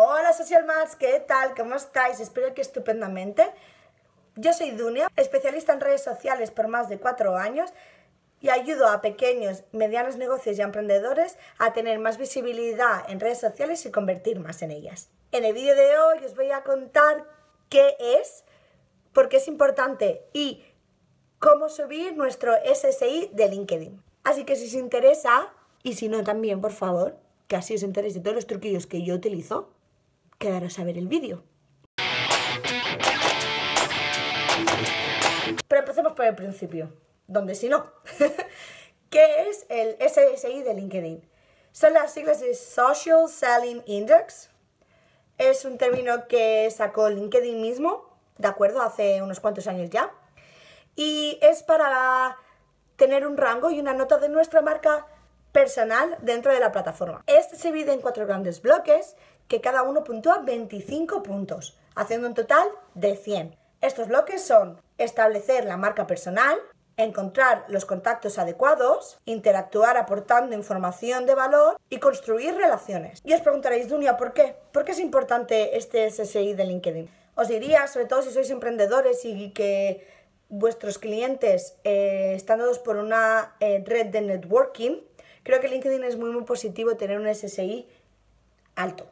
Hola Social Mats, ¿qué tal? ¿Cómo estáis? Espero que estupendamente. Yo soy Dunia, especialista en redes sociales por más de 4 años y ayudo a pequeños, medianos negocios y emprendedores a tener más visibilidad en redes sociales y convertir más en ellas. En el vídeo de hoy os voy a contar qué es, por qué es importante y cómo subir nuestro SSI de LinkedIn. Así que si os interesa, y si no también, por favor, que así os enteréis de todos los truquillos que yo utilizo, quedaros a ver el vídeo. Pero empecemos por el principio, donde si no. ¿Qué es el SSI de LinkedIn? Son las siglas de Social Selling Index. Es un término que sacó LinkedIn mismo, ¿de acuerdo? Hace unos cuantos años ya. Y es para tener un rango y una nota de nuestra marca personal dentro de la plataforma. Este se divide en cuatro grandes bloques que cada uno puntúa 25 puntos, haciendo un total de 100. Estos bloques son establecer la marca personal, encontrar los contactos adecuados, interactuar aportando información de valor y construir relaciones. Y os preguntaréis, Dunia, ¿por qué? ¿Por qué es importante este SSI de LinkedIn? Os diría, sobre todo si sois emprendedores y que vuestros clientes eh, están dados por una eh, red de networking, creo que LinkedIn es muy, muy positivo tener un SSI alto.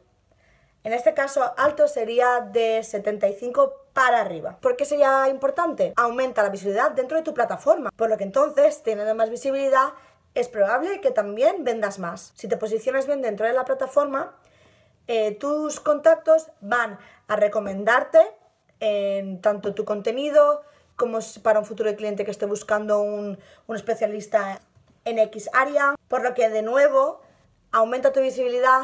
En este caso, alto sería de 75 para arriba. ¿Por qué sería importante? Aumenta la visibilidad dentro de tu plataforma, por lo que entonces, teniendo más visibilidad, es probable que también vendas más. Si te posicionas bien dentro de la plataforma, eh, tus contactos van a recomendarte en eh, tanto tu contenido como para un futuro cliente que esté buscando un, un especialista en X área, por lo que de nuevo aumenta tu visibilidad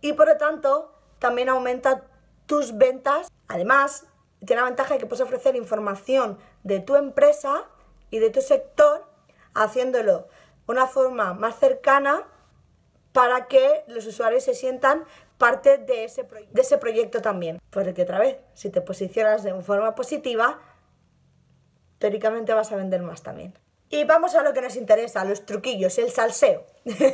y por lo tanto también aumenta tus ventas. Además, tiene la ventaja de que puedes ofrecer información de tu empresa y de tu sector haciéndolo de una forma más cercana para que los usuarios se sientan parte de ese, de ese proyecto también. Porque otra vez, si te posicionas de una forma positiva, teóricamente vas a vender más también. Y vamos a lo que nos interesa, los truquillos, el salseo.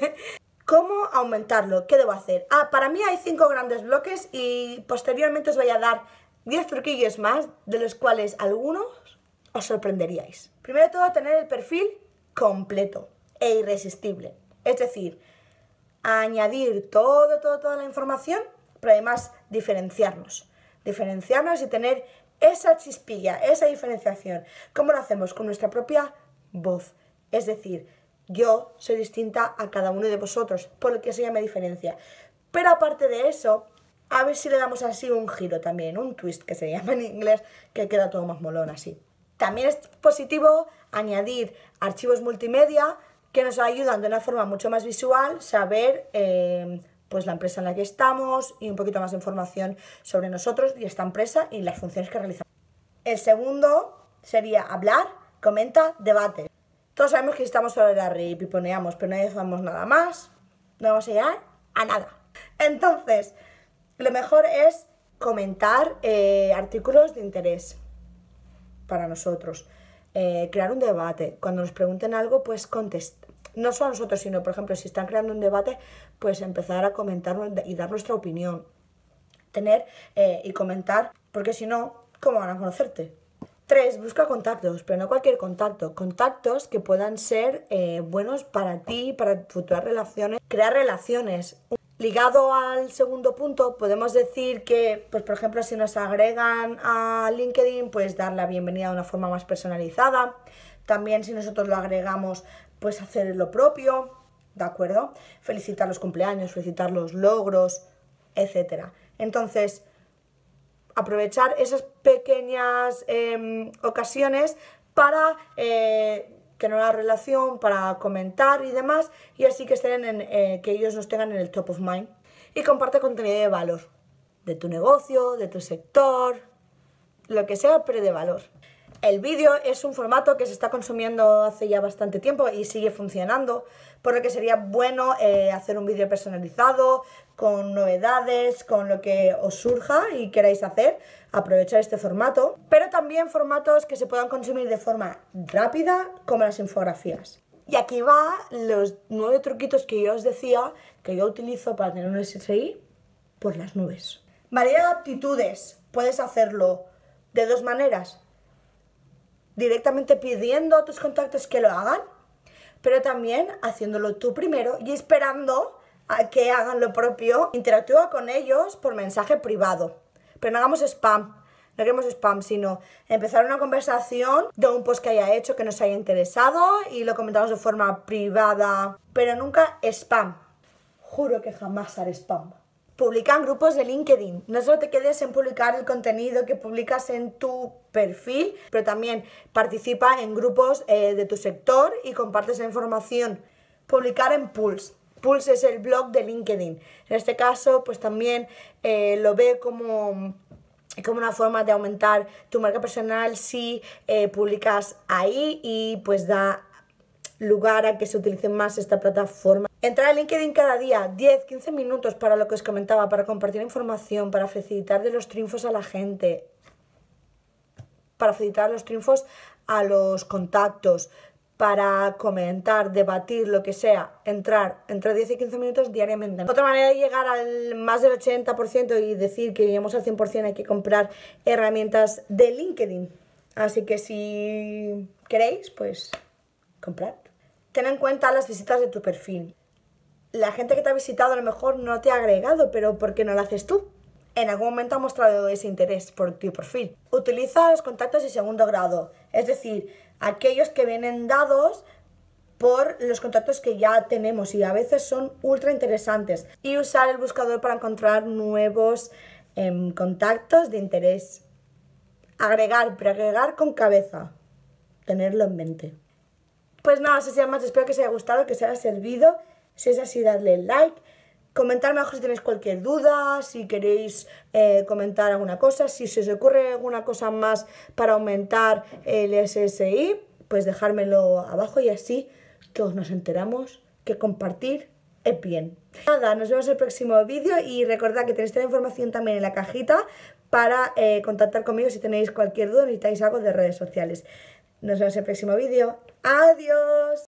¿Cómo aumentarlo? ¿Qué debo hacer? Ah, para mí hay cinco grandes bloques y posteriormente os voy a dar 10 truquillos más, de los cuales algunos os sorprenderíais. Primero de todo, tener el perfil completo e irresistible. Es decir, añadir todo, todo, toda la información, pero además diferenciarnos. Diferenciarnos y tener esa chispilla, esa diferenciación. ¿Cómo lo hacemos? Con nuestra propia voz. Es decir, yo soy distinta a cada uno de vosotros, por lo que se ya me diferencia. Pero aparte de eso, a ver si le damos así un giro también, un twist que se llama en inglés, que queda todo más molón así. También es positivo añadir archivos multimedia que nos ayudan de una forma mucho más visual saber eh, pues la empresa en la que estamos y un poquito más de información sobre nosotros y esta empresa y las funciones que realizamos. El segundo sería hablar, comenta, debate. Todos sabemos que estamos solo la piponeamos, pero no necesitamos nada más. No vamos a llegar a nada. Entonces, lo mejor es comentar eh, artículos de interés para nosotros. Eh, crear un debate. Cuando nos pregunten algo, pues contestar. No solo a nosotros, sino, por ejemplo, si están creando un debate, pues empezar a comentar y dar nuestra opinión. Tener eh, y comentar, porque si no, ¿cómo van a conocerte? Tres, busca contactos, pero no cualquier contacto. Contactos que puedan ser eh, buenos para ti, para futuras relaciones. Crear relaciones. Ligado al segundo punto, podemos decir que, pues por ejemplo, si nos agregan a LinkedIn, pues dar la bienvenida de una forma más personalizada. También si nosotros lo agregamos, pues hacer lo propio, ¿de acuerdo? Felicitar los cumpleaños, felicitar los logros, etc. Entonces, aprovechar esas pequeñas em, ocasiones para eh, generar una relación, para comentar y demás, y así que, estén en, eh, que ellos nos tengan en el top of mind. Y comparte contenido de valor, de tu negocio, de tu sector, lo que sea, pero de valor. El vídeo es un formato que se está consumiendo hace ya bastante tiempo y sigue funcionando, por lo que sería bueno eh, hacer un vídeo personalizado, con novedades, con lo que os surja y queráis hacer, aprovechar este formato, pero también formatos que se puedan consumir de forma rápida, como las infografías. Y aquí va los nueve truquitos que yo os decía que yo utilizo para tener un SSI por las nubes. Variedad de aptitudes, puedes hacerlo de dos maneras, directamente pidiendo a tus contactos que lo hagan, pero también haciéndolo tú primero y esperando a que hagan lo propio. Interactúa con ellos por mensaje privado, pero no hagamos spam. No queremos spam, sino empezar una conversación de un post que haya hecho que nos haya interesado y lo comentamos de forma privada, pero nunca spam. Juro que jamás haré spam publica en grupos de LinkedIn. No solo te quedes en publicar el contenido que publicas en tu perfil, pero también participa en grupos eh, de tu sector y compartes esa información. Publicar en Pulse. Pulse es el blog de LinkedIn. En este caso, pues también eh, lo ve como como una forma de aumentar tu marca personal si eh, publicas ahí y pues da lugar a que se utilice más esta plataforma. Entrar a LinkedIn cada día, 10, 15 minutos para lo que os comentaba, para compartir información, para facilitar de los triunfos a la gente, para facilitar los triunfos a los contactos, para comentar, debatir, lo que sea, entrar entre 10 y 15 minutos diariamente. Otra manera de llegar al más del 80% y decir que llegamos al 100% hay que comprar herramientas de LinkedIn. Así que si queréis, pues comprad. Ten en cuenta las visitas de tu perfil la gente que te ha visitado a lo mejor no te ha agregado, pero ¿por qué no lo haces tú? En algún momento ha mostrado ese interés por tu perfil. Utiliza los contactos de segundo grado, es decir, aquellos que vienen dados por los contactos que ya tenemos y a veces son ultra interesantes. Y usar el buscador para encontrar nuevos em, contactos de interés. Agregar, pero agregar con cabeza. Tenerlo en mente. Pues nada, eso si más. Espero que os haya gustado, que os haya servido si es así, dadle like. Comentar abajo si tenéis cualquier duda, si queréis eh, comentar alguna cosa, si se os ocurre alguna cosa más para aumentar el SSI, pues dejármelo abajo y así todos nos enteramos que compartir es bien. Nada, nos vemos en el próximo vídeo y recordad que tenéis toda la información también en la cajita para eh, contactar conmigo si tenéis cualquier duda o necesitáis algo de redes sociales. Nos vemos en el próximo vídeo. ¡Adiós!